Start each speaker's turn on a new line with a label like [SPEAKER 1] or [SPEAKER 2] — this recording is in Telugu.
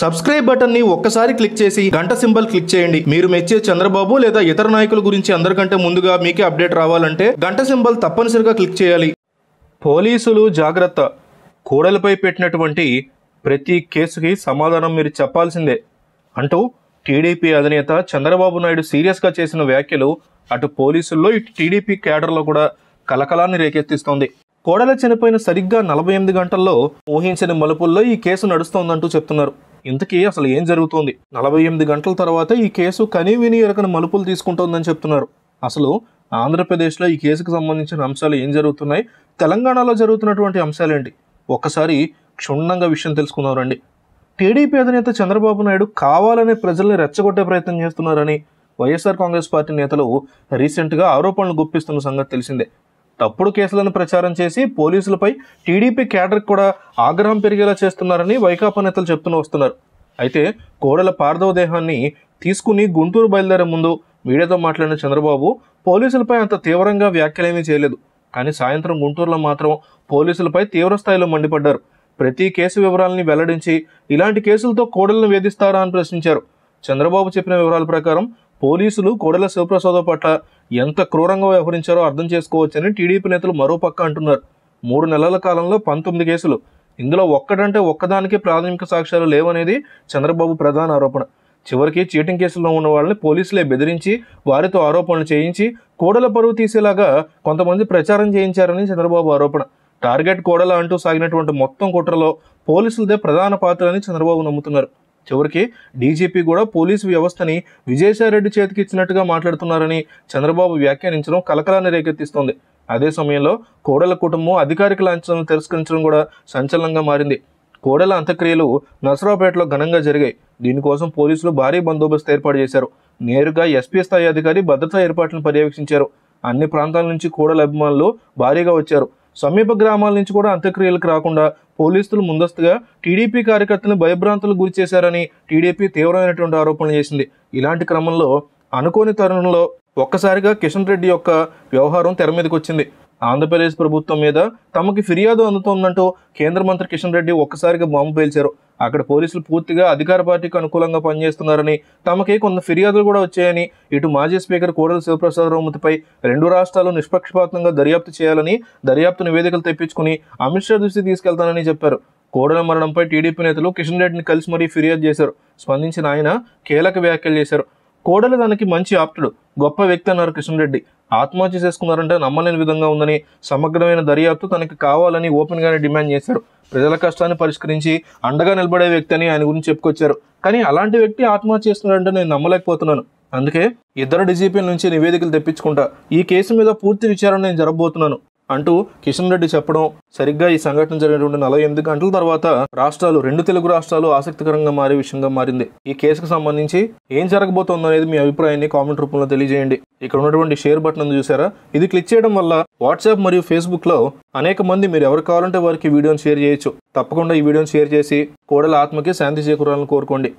[SPEAKER 1] సబ్స్క్రైబ్ బటన్ని ఒక్కసారి క్లిక్ చేసి గంట సింబల్ క్లిక్ చేయండి మీరు మెచ్చే చంద్రబాబు లేదా ఇతర నాయకుల గురించి అందరికంటే ముందుగా మీకే అప్డేట్ రావాలంటే గంట సింబల్ తప్పనిసరిగా క్లిక్ చేయాలి పోలీసులు జాగ్రత్త కోడలపై పెట్టినటువంటి ప్రతి కేసుకి సమాధానం మీరు చెప్పాల్సిందే అంటూ టీడీపీ అధినేత చంద్రబాబు నాయుడు సీరియస్గా చేసిన వ్యాఖ్యలు అటు పోలీసుల్లో ఇటు టీడీపీ క్యాడర్లో కూడా కలకలాన్ని రేకెత్తిస్తోంది కోడల చనిపోయిన సరిగ్గా నలభై ఎనిమిది గంటల్లో ఊహించని మలుపుల్లో ఈ కేసు నడుస్తోందంటూ చెప్తున్నారు ఇంతకీ అసలు ఏం జరుగుతోంది నలభై ఎనిమిది గంటల తర్వాత ఈ కేసు విని ఎరకని మలుపులు తీసుకుంటోందని చెప్తున్నారు అసలు ఆంధ్రప్రదేశ్లో ఈ కేసుకు సంబంధించిన అంశాలు ఏం జరుగుతున్నాయి తెలంగాణలో జరుగుతున్నటువంటి అంశాలేంటి ఒక్కసారి క్షుణ్ణంగా విషయం తెలుసుకుందాం రండి టీడీపీ అధినేత చంద్రబాబు నాయుడు కావాలనే ప్రజల్ని రెచ్చగొట్టే ప్రయత్నం చేస్తున్నారని వైఎస్ఆర్ కాంగ్రెస్ పార్టీ నేతలు రీసెంట్గా ఆరోపణలు గుప్పిస్తున్న సంగతి తెలిసిందే తప్పుడు కేసులను ప్రచారం చేసి పోలీసులపై టీడీపీ కేడర్ కూడా ఆగ్రహం పెరిగేలా చేస్తున్నారని వైకాపా నేతలు చెప్తూనే వస్తున్నారు అయితే కోడల పార్దవ దేహాన్ని తీసుకుని గుంటూరు బయలుదేరే ముందు మీడియాతో మాట్లాడిన చంద్రబాబు పోలీసులపై అంత తీవ్రంగా వ్యాఖ్యలేమీ చేయలేదు కానీ సాయంత్రం గుంటూరులో మాత్రం పోలీసులపై తీవ్ర స్థాయిలో మండిపడ్డారు ప్రతి కేసు వివరాలని వెల్లడించి ఇలాంటి కేసులతో కోడలను వేధిస్తారా అని ప్రశ్నించారు చంద్రబాబు చెప్పిన వివరాల ప్రకారం పోలీసులు కోడల శివప్రసాద్ పట్ల ఎంత క్రూరంగా వ్యవహరించారో అర్థం చేసుకోవచ్చని టీడీపీ నేతలు మరోపక్క అంటున్నారు మూడు నెలల కాలంలో పంతొమ్మిది కేసులు ఇందులో ఒక్కటంటే ఒక్కదానికి ప్రాథమిక సాక్ష్యాలు లేవనేది చంద్రబాబు ప్రధాన ఆరోపణ చివరికి చీటింగ్ కేసుల్లో ఉన్న వాళ్ళని పోలీసులే బెదిరించి వారితో ఆరోపణలు చేయించి కోడల పరువు తీసేలాగా కొంతమంది ప్రచారం చేయించారని చంద్రబాబు ఆరోపణ టార్గెట్ కోడల అంటూ సాగినటువంటి మొత్తం కుట్రలో పోలీసులదే ప్రధాన పాత్ర అని చంద్రబాబు నమ్ముతున్నారు చివరికి డీజీపీ కూడా పోలీసు వ్యవస్థని విజయసాయిరెడ్డి చేతికి ఇచ్చినట్టుగా మాట్లాడుతున్నారని చంద్రబాబు వ్యాఖ్యానించడం కలకలాన్ని రేకెత్తిస్తోంది అదే సమయంలో కోడల కుటుంబం అధికారిక లాంఛనం తిరస్కరించడం కూడా సంచలనంగా మారింది కోడల అంత్యక్రియలు నసరాపేటలో ఘనంగా జరిగాయి దీనికోసం పోలీసులు భారీ బందోబస్తు ఏర్పాటు చేశారు నేరుగా ఎస్పీ స్థాయి అధికారి భద్రతా ఏర్పాట్లను పర్యవేక్షించారు అన్ని ప్రాంతాల నుంచి కోడల అభిమానులు భారీగా వచ్చారు సమీప గ్రామాల నుంచి కూడా అంత్యక్రియలకు రాకుండా పోలీసులు ముందస్తుగా టీడీపీ కార్యకర్తలను భయభ్రాంతులకు గురి చేశారని టీడీపీ తీవ్రమైనటువంటి ఆరోపణలు చేసింది ఇలాంటి క్రమంలో అనుకోని తరుణంలో ఒక్కసారిగా కిషన్ రెడ్డి యొక్క వ్యవహారం తెర మీదకి వచ్చింది ఆంధ్రప్రదేశ్ ప్రభుత్వం మీద తమకి ఫిర్యాదు అందుతోందంటూ కేంద్ర మంత్రి కిషన్ రెడ్డి ఒక్కసారిగా బాంబు పేల్చారు అక్కడ పోలీసులు పూర్తిగా అధికార పార్టీకి అనుకూలంగా పనిచేస్తున్నారని తమకే కొన్ని ఫిర్యాదులు కూడా వచ్చాయని ఇటు మాజీ స్పీకర్ శివప్రసాద్ శివప్రసాదరావుమతిపై రెండు రాష్ట్రాలు నిష్పక్షపాతంగా దర్యాప్తు చేయాలని దర్యాప్తు నివేదికలు తెప్పించుకుని అమిత్ షా దృష్టి తీసుకెళ్తానని చెప్పారు కోడల మరణంపై టీడీపీ నేతలు కిషన్ రెడ్డిని కలిసి మరీ ఫిర్యాదు చేశారు స్పందించిన ఆయన కీలక వ్యాఖ్యలు చేశారు కోడలు దానికి మంచి ఆప్తుడు గొప్ప వ్యక్తి అన్నారు కృష్ణరెడ్డి ఆత్మహత్య చేసుకున్నారంటే నమ్మలేని విధంగా ఉందని సమగ్రమైన దర్యాప్తు తనకి కావాలని ఓపెన్గానే డిమాండ్ చేశారు ప్రజల కష్టాన్ని పరిష్కరించి అండగా నిలబడే వ్యక్తి అని ఆయన గురించి చెప్పుకొచ్చారు కానీ అలాంటి వ్యక్తి ఆత్మహత్య చేస్తున్నారంటే నేను నమ్మలేకపోతున్నాను అందుకే ఇద్దరు డీజీపీల నుంచి నివేదికలు తెప్పించుకుంటా ఈ కేసు మీద పూర్తి విచారణ నేను జరగబోతున్నాను అంటూ కిషన్ రెడ్డి చెప్పడం సరిగ్గా ఈ సంఘటన జరిగినటువంటి నలభై ఎనిమిది గంటల తర్వాత రాష్ట్రాలు రెండు తెలుగు రాష్ట్రాలు ఆసక్తికరంగా మారే విషయంగా మారింది ఈ కేసుకు సంబంధించి ఏం జరగబోతోందో అనేది మీ అభిప్రాయాన్ని కామెంట్ రూపంలో తెలియజేయండి ఇక్కడ ఉన్నటువంటి షేర్ బటన్ చూసారా ఇది క్లిక్ చేయడం వల్ల వాట్సాప్ మరియు ఫేస్బుక్లో అనేక మంది మీరు ఎవరు కావాలంటే వారికి వీడియోని షేర్ చేయొచ్చు తప్పకుండా ఈ వీడియోని షేర్ చేసి కోడల ఆత్మకి శాంతి చేకూరాలని కోరుకోండి